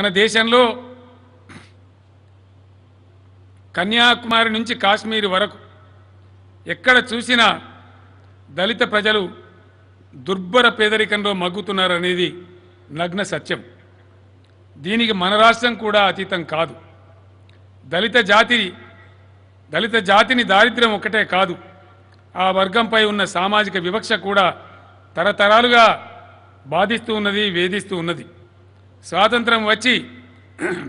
మన దేశంలో కన్యాకుమారి నుంచి కాశ్మీర్ వరకు ఎక్కడ చూసినా దళిత ప్రజలు దుర్బర పేదరికంలో మగ్గుతున్నారనేది నగ్న సత్యం దీనికి మన రాష్ట్రం కూడా అతీతం కాదు దళిత జాతి దళిత జాతిని దారిద్ర్యం ఒకటే కాదు ఆ వర్గంపై ఉన్న సామాజిక వివక్ష కూడా తరతరాలుగా బాధిస్తూ ఉన్నది వేధిస్తూ ఉన్నది స్వాతంత్రం వచ్చి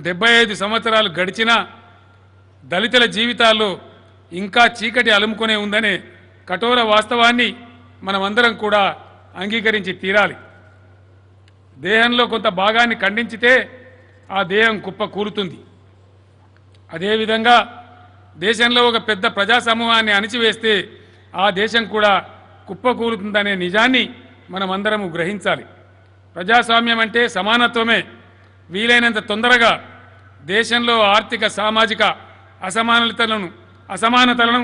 డెబ్బై ఐదు సంవత్సరాలు గడిచినా దళితుల జీవితాల్లో ఇంకా చీకటి అలుముకునే ఉందనే కఠోర వాస్తవాన్ని మనమందరం కూడా అంగీకరించి తీరాలి దేహంలో కొంత భాగాన్ని ఖండించితే ఆ దేహం కుప్ప కూరుతుంది అదేవిధంగా దేశంలో ఒక పెద్ద ప్రజా సమూహాన్ని అణిచివేస్తే ఆ దేశం కూడా కుప్ప కూరుతుందనే నిజాన్ని మనమందరము గ్రహించాలి ప్రజాస్వామ్యం అంటే సమానత్వమే వీలైనంత తొందరగా దేశంలో ఆర్థిక సామాజిక అసమానతలను అసమానతలను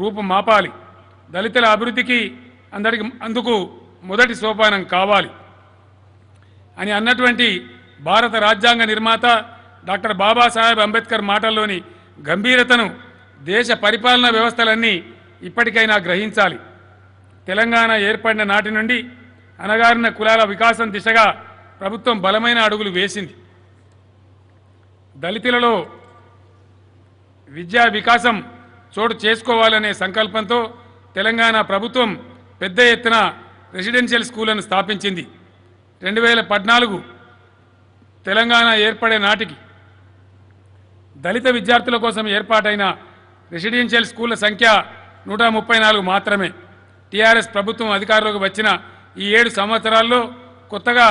రూపుమాపాలి దళితుల అభివృద్ధికి అందరికి అందుకు మొదటి సోపానం కావాలి అని అన్నటువంటి భారత రాజ్యాంగ నిర్మాత డాక్టర్ బాబాసాహెబ్ అంబేద్కర్ మాటల్లోని గంభీరతను దేశ పరిపాలనా వ్యవస్థలన్నీ ఇప్పటికైనా గ్రహించాలి తెలంగాణ ఏర్పడిన నాటి నుండి అనగారిన కులాల వికాసం దిశగా ప్రభుత్వం బలమైన అడుగులు వేసింది దళితులలో విద్యా వికాసం చోటు చేసుకోవాలనే సంకల్పంతో తెలంగాణ ప్రభుత్వం పెద్ద ఎత్తున రెసిడెన్షియల్ స్కూళ్లను స్థాపించింది రెండు వేల పద్నాలుగు తెలంగాణ ఏర్పడే నాటికి దళిత విద్యార్థుల కోసం ఏర్పాటైన రెసిడెన్షియల్ స్కూళ్ల సంఖ్య నూట మాత్రమే టీఆర్ఎస్ ప్రభుత్వం అధికారంలోకి వచ్చిన ఈ ఏడు సంవత్సరాల్లో కొత్తగా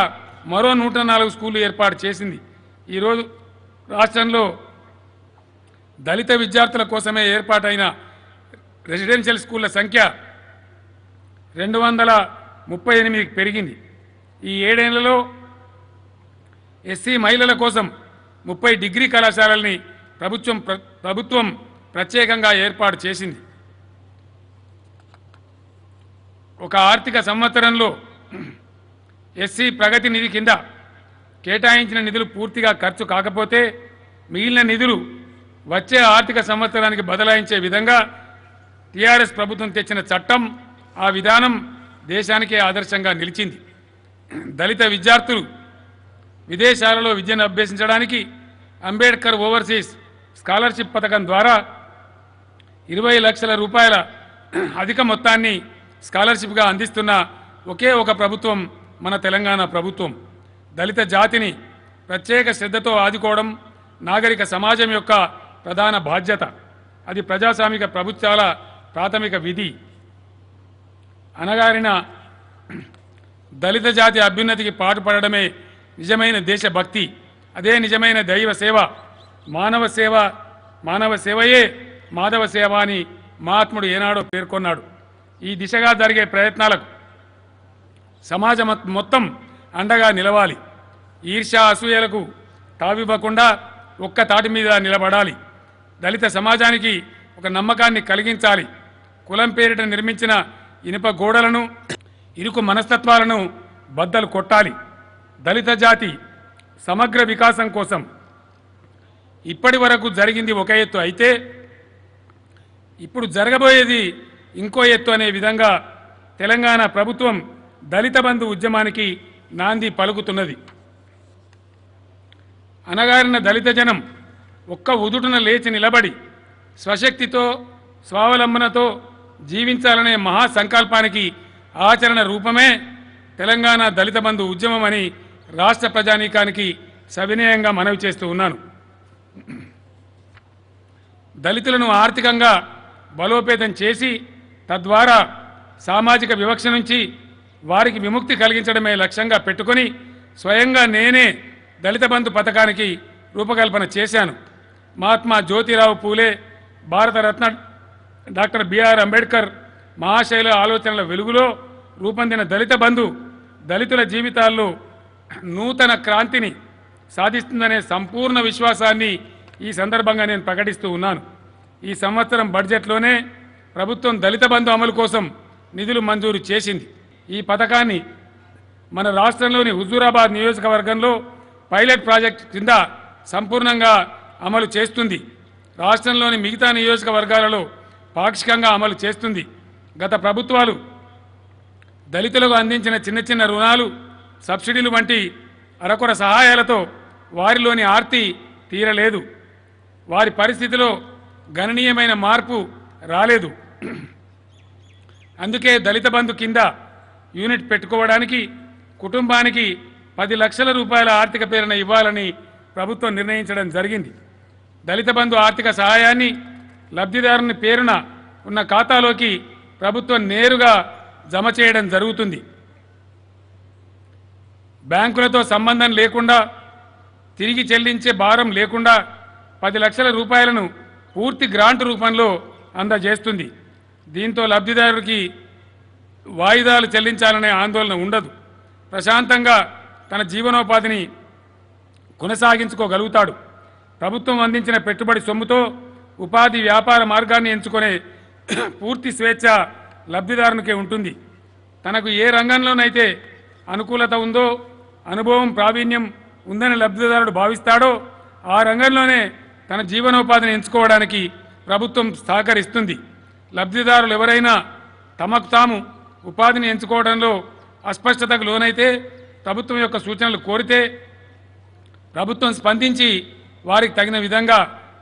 మరో నూట నాలుగు స్కూళ్ళు ఏర్పాటు చేసింది ఈరోజు రాష్ట్రంలో దళిత విద్యార్థుల కోసమే ఏర్పాటైన రెసిడెన్షియల్ స్కూళ్ళ సంఖ్య రెండు వందల ముప్పై ఎనిమిదికి పెరిగింది ఈ ఏడేళ్లలో ఎస్సీ మహిళల కోసం ముప్పై డిగ్రీ కళాశాలల్ని ప్రభుత్వం ప్రభుత్వం ప్రత్యేకంగా ఏర్పాటు చేసింది ఒక ఆర్థిక సంవత్సరంలో ఎస్సీ ప్రగతి నిధి కింద కేటాయించిన నిధులు పూర్తిగా ఖర్చు కాకపోతే మిగిలిన నిధులు వచ్చే ఆర్థిక సంవత్సరానికి బదలాయించే విధంగా టీఆర్ఎస్ ప్రభుత్వం తెచ్చిన చట్టం ఆ విధానం దేశానికే ఆదర్శంగా నిలిచింది దళిత విద్యార్థులు విదేశాలలో విద్యను అభ్యసించడానికి అంబేద్కర్ ఓవర్సీస్ స్కాలర్షిప్ పథకం ద్వారా ఇరవై లక్షల రూపాయల అధిక మొత్తాన్ని స్కాలర్షిప్గా అందిస్తున్న ఒకే ఒక ప్రభుత్వం మన తెలంగాణ ప్రభుత్వం దళిత జాతిని ప్రత్యేక శ్రద్ధతో ఆదుకోవడం నాగరిక సమాజం యొక్క ప్రధాన బాధ్యత అది ప్రజాస్వామిక ప్రభుత్వాల ప్రాథమిక విధి అనగారిన దళిత జాతి అభ్యున్నతికి పాటుపడడమే నిజమైన దేశభక్తి అదే నిజమైన దైవ సేవ మానవ సేవ మానవ సేవయే మాధవ సేవ అని మహాత్ముడు ఏనాడో పేర్కొన్నాడు ఈ దిశగా జరిగే ప్రయత్నాలకు సమాజం మొత్తం అండగా నిలవాలి ఈర్ష అసూయలకు తావివ్వకుండా ఒక్క తాటి మీద నిలబడాలి దళిత సమాజానికి ఒక నమ్మకాన్ని కలిగించాలి కులం పేరిట నిర్మించిన ఇనుప గోడలను ఇరుకు మనస్తత్వాలను బద్దలు కొట్టాలి దళిత జాతి సమగ్ర వికాసం కోసం ఇప్పటి వరకు జరిగింది ఒక ఎత్తు అయితే ఇప్పుడు జరగబోయేది ఇంకో ఎత్తు అనే విధంగా తెలంగాణ ప్రభుత్వం దళిత బంధు ఉద్యమానికి నాంది పలుకుతున్నది అనగారిన దళిత జనం ఒక్క ఉదుటున లేచి నిలబడి స్వశక్తితో స్వావలంబనతో జీవించాలనే మహాసంకల్పానికి ఆచరణ రూపమే తెలంగాణ దళిత బంధు ఉద్యమం అని రాష్ట్ర ప్రజానీకానికి సవినయంగా మనవి చేస్తూ ఉన్నాను దళితులను ఆర్థికంగా బలోపేతం చేసి తద్వారా సామాజిక వివక్ష నుంచి వారికి విముక్తి కలిగించడమే లక్ష్యంగా పెట్టుకొని స్వయంగా నేనే దళిత బంధు పథకానికి రూపకల్పన చేశాను మహాత్మా జ్యోతిరావు పూలే భారతరత్న డాక్టర్ బిఆర్ అంబేద్కర్ మహాశైల ఆలోచనల వెలుగులో రూపొందిన దళిత బంధు దళితుల జీవితాల్లో నూతన క్రాంతిని సాధిస్తుందనే సంపూర్ణ విశ్వాసాన్ని ఈ సందర్భంగా నేను ప్రకటిస్తూ ఉన్నాను ఈ సంవత్సరం బడ్జెట్లోనే ప్రభుత్వం దళిత బంధు అమలు కోసం నిధులు మంజూరు చేసింది ఈ పథకాన్ని మన రాష్ట్రంలోని హుజూరాబాద్ నియోజకవర్గంలో పైలట్ ప్రాజెక్ట్ కింద సంపూర్ణంగా అమలు చేస్తుంది రాష్ట్రంలోని మిగతా నియోజకవర్గాలలో పాక్షికంగా అమలు చేస్తుంది గత ప్రభుత్వాలు దళితులకు అందించిన చిన్న చిన్న రుణాలు సబ్సిడీలు వంటి అరకొర సహాయాలతో వారిలోని ఆర్తి తీరలేదు వారి పరిస్థితిలో గణనీయమైన మార్పు రాలేదు అందుకే దళిత బంధు కింద యూనిట్ పెట్టుకోవడానికి కుటుంబానికి పది లక్షల రూపాయల ఆర్థిక ప్రేరణ ఇవ్వాలని ప్రభుత్వం నిర్ణయించడం జరిగింది దళిత బంధు ఆర్థిక సహాయాన్ని లబ్ధిదారుని పేరున ఉన్న ఖాతాలోకి ప్రభుత్వం నేరుగా జమ చేయడం జరుగుతుంది బ్యాంకులతో సంబంధం లేకుండా తిరిగి చెల్లించే భారం లేకుండా పది లక్షల రూపాయలను పూర్తి గ్రాంట్ రూపంలో అందజేస్తుంది దీంతో లబ్ధిదారుడికి వాయిదాలు చెల్లించాలనే ఆందోళన ఉండదు ప్రశాంతంగా తన జీవనోపాధిని కొనసాగించుకోగలుగుతాడు ప్రభుత్వం అందించిన పెట్టుబడి సొమ్ముతో ఉపాధి వ్యాపార మార్గాన్ని ఎంచుకునే పూర్తి స్వేచ్ఛ లబ్ధిదారునికే ఉంటుంది తనకు ఏ రంగంలోనైతే అనుకూలత ఉందో అనుభవం ప్రావీణ్యం ఉందని లబ్ధిదారుడు భావిస్తాడో ఆ రంగంలోనే తన జీవనోపాధిని ఎంచుకోవడానికి ప్రభుత్వం సహకరిస్తుంది లబ్ధిదారులు ఎవరైనా తమకు తాము ఉపాధిని ఎంచుకోవడంలో అస్పష్టతకు లోనైతే ప్రభుత్వం యొక్క సూచనలు కోరితే ప్రభుత్వం స్పందించి వారికి తగిన విధంగా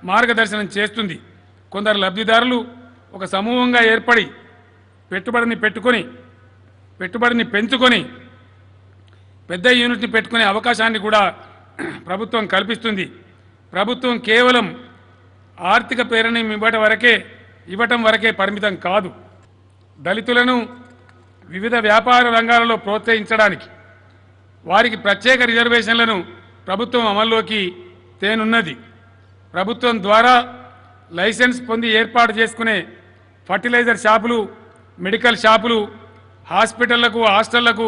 మార్గదర్శనం చేస్తుంది కొందరు లబ్ధిదారులు ఒక సమూహంగా ఏర్పడి పెట్టుబడిని పెట్టుకొని పెట్టుబడిని పెంచుకొని పెద్ద యూనిట్ని పెట్టుకునే అవకాశాన్ని కూడా ప్రభుత్వం కల్పిస్తుంది ప్రభుత్వం కేవలం ఆర్థిక ప్రేరణ ఇవ్వటం వరకే ఇవ్వటం వరకే పరిమితం కాదు దళితులను వివిధ వ్యాపార రంగాలలో ప్రోత్సహించడానికి వారికి ప్రత్యేక రిజర్వేషన్లను ప్రభుత్వం అమల్లోకి తేనున్నది ప్రభుత్వం ద్వారా లైసెన్స్ పొంది ఏర్పాటు చేసుకునే ఫర్టిలైజర్ షాపులు మెడికల్ షాపులు హాస్పిటళ్లకు హాస్టళ్లకు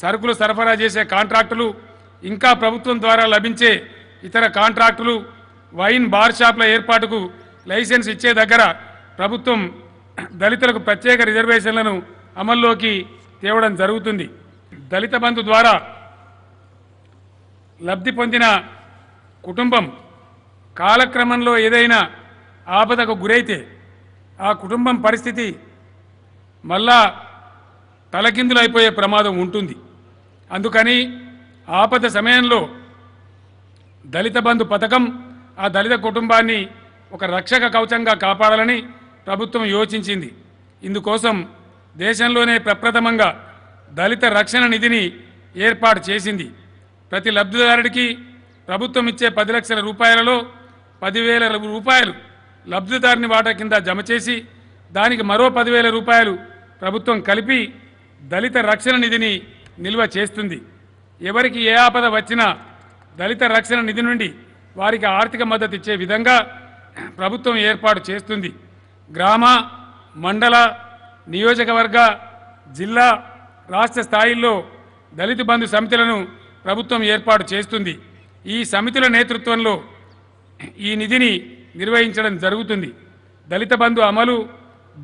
సరుకులు సరఫరా చేసే కాంట్రాక్టులు ఇంకా ప్రభుత్వం ద్వారా లభించే ఇతర కాంట్రాక్టులు వైన్ బార్ షాపుల ఏర్పాటుకు లైసెన్స్ ఇచ్చే దగ్గర ప్రభుత్వం దళితులకు ప్రత్యేక రిజర్వేషన్లను అమల్లోకి తేవడం జరుగుతుంది దళిత బంధు ద్వారా లబ్ధి పొందిన కుటుంబం కాలక్రమంలో ఏదైనా ఆపదకు గురైతే ఆ కుటుంబం పరిస్థితి మళ్ళా తలకిందులైపోయే ప్రమాదం ఉంటుంది అందుకని ఆపద సమయంలో దళిత బంధు పథకం ఆ దళిత కుటుంబాన్ని ఒక రక్షక కవచంగా కాపాడాలని ప్రభుత్వం యోచించింది ఇందుకోసం దేశంలోనే ప్రప్రథమంగా దళిత రక్షణ నిధిని ఏర్పాటు చేసింది ప్రతి లబ్ధిదారుడికి ప్రభుత్వం ఇచ్చే పది లక్షల రూపాయలలో పదివేల రూపాయలు లబ్ధిదారుని వాటా కింద జమ చేసి దానికి మరో పదివేల రూపాయలు ప్రభుత్వం కలిపి దళిత రక్షణ నిధిని నిల్వ చేస్తుంది ఎవరికి ఏ ఆపద వచ్చినా దళిత రక్షణ నిధి నుండి వారికి ఆర్థిక మద్దతు ఇచ్చే విధంగా ప్రభుత్వం ఏర్పాటు చేస్తుంది గ్రామ మండల నియోజకవర్గ జిల్లా రాష్ట్ర స్థాయిల్లో దళిత బంధు సమితులను ప్రభుత్వం ఏర్పాటు చేస్తుంది ఈ సమితుల నేతృత్వంలో ఈ నిధిని నిర్వహించడం జరుగుతుంది దళిత బంధు అమలు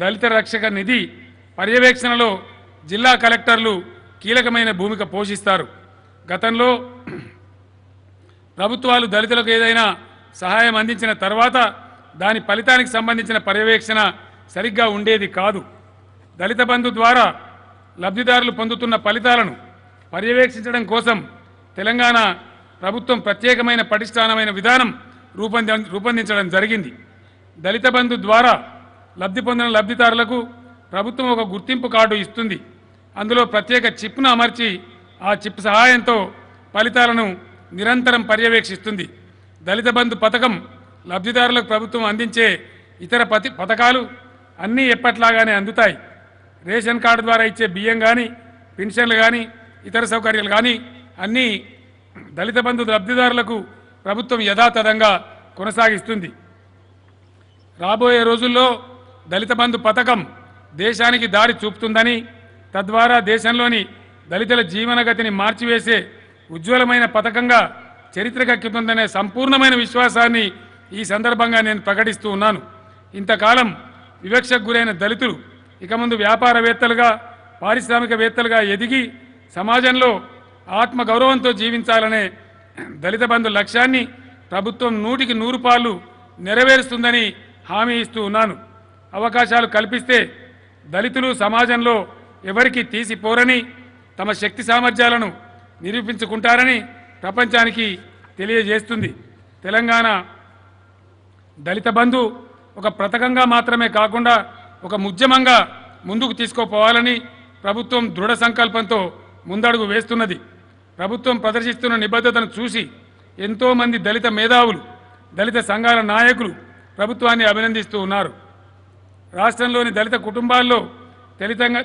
దళిత రక్షక నిధి పర్యవేక్షణలో జిల్లా కలెక్టర్లు కీలకమైన భూమిక పోషిస్తారు గతంలో ప్రభుత్వాలు దళితులకు ఏదైనా సహాయం అందించిన తర్వాత దాని ఫలితానికి సంబంధించిన పర్యవేక్షణ సరిగ్గా ఉండేది కాదు దళిత బంధు ద్వారా లబ్ధిదారులు పొందుతున్న ఫలితాలను పర్యవేక్షించడం కోసం తెలంగాణ ప్రభుత్వం ప్రత్యేకమైన పటిష్టానమైన విధానం రూపొంది రూపొందించడం జరిగింది దళిత బంధు ద్వారా లబ్ధి పొందిన లబ్ధిదారులకు ప్రభుత్వం ఒక గుర్తింపు కార్డు ఇస్తుంది అందులో ప్రత్యేక చిప్ను అమర్చి ఆ చిప్ సహాయంతో ఫలితాలను నిరంతరం పర్యవేక్షిస్తుంది దళిత బంధు పథకం లబ్ధిదారులకు ప్రభుత్వం అందించే ఇతర పతి పథకాలు అన్నీ ఎప్పట్లాగానే అందుతాయి రేషన్ కార్డు ద్వారా ఇచ్చే బియ్యం కానీ పెన్షన్లు కానీ ఇతర సౌకర్యాలు కానీ అన్నీ దళిత బంధు లబ్ధిదారులకు ప్రభుత్వం యథాతథంగా కొనసాగిస్తుంది రాబోయే రోజుల్లో దళిత బంధు పథకం దేశానికి దారి చూపుతుందని తద్వారా దేశంలోని దళితుల జీవనగతిని మార్చివేసే ఉజ్వలమైన పథకంగా చరిత్రకెక్కుతుందనే సంపూర్ణమైన విశ్వాసాన్ని ఈ సందర్భంగా నేను ప్రకటిస్తూ ఉన్నాను ఇంతకాలం వివక్షకు గురైన దళితులు ఇక ముందు వ్యాపారవేత్తలుగా పారిశ్రామికవేత్తలుగా ఎదిగి సమాజంలో ఆత్మ గౌరవంతో జీవించాలనే దళిత బంధు లక్ష్యాన్ని ప్రభుత్వం నూటికి నూరు పాలు నెరవేరుస్తుందని హామీ ఇస్తూ ఉన్నాను అవకాశాలు కల్పిస్తే దళితులు సమాజంలో ఎవరికి తీసిపోరని తమ శక్తి సామర్థ్యాలను నిరూపించుకుంటారని ప్రపంచానికి తెలియజేస్తుంది తెలంగాణ దళిత బంధు ఒక ప్రతకంగా మాత్రమే కాకుండా ఒక ఉద్యమంగా ముందుకు తీసుకోపోవాలని ప్రభుత్వం దృఢ సంకల్పంతో ముందడుగు వేస్తున్నది ప్రభుత్వం ప్రదర్శిస్తున్న నిబద్ధతను చూసి ఎంతోమంది దళిత మేధావులు దళిత సంఘాల నాయకులు ప్రభుత్వాన్ని అభినందిస్తూ ఉన్నారు రాష్ట్రంలోని దళిత కుటుంబాల్లో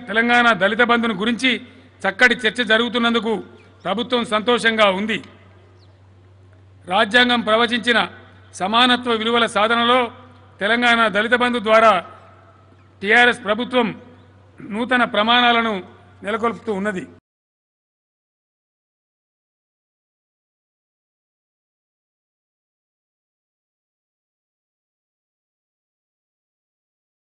తెలంగాణ దళిత బంధును గురించి చక్కటి చర్చ జరుగుతున్నందుకు ప్రభుత్వం సంతోషంగా ఉంది రాజ్యాంగం ప్రవచించిన సమానత్వ విలువల సాధనలో తెలంగాణ దళిత బంధు ద్వారా టీఆర్ఎస్ ప్రభుత్వం నూతన ప్రమాణాలను నెలకొల్పుతూ ఉన్నది